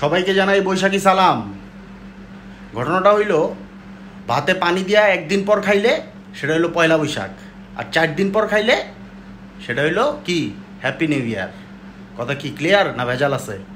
সবাইকে জানাই বৈশাখী সালাম ঘটনাটা হইল ভাতে পানি দিয়া একদিন পর খাইলে সেটা হইলো পয়লা বৈশাখ আর চার দিন পর খাইলে সেটা হইলো কি হ্যাপি নিউ ইয়ার কথা কি ক্লিয়ার না ভেজাল আছে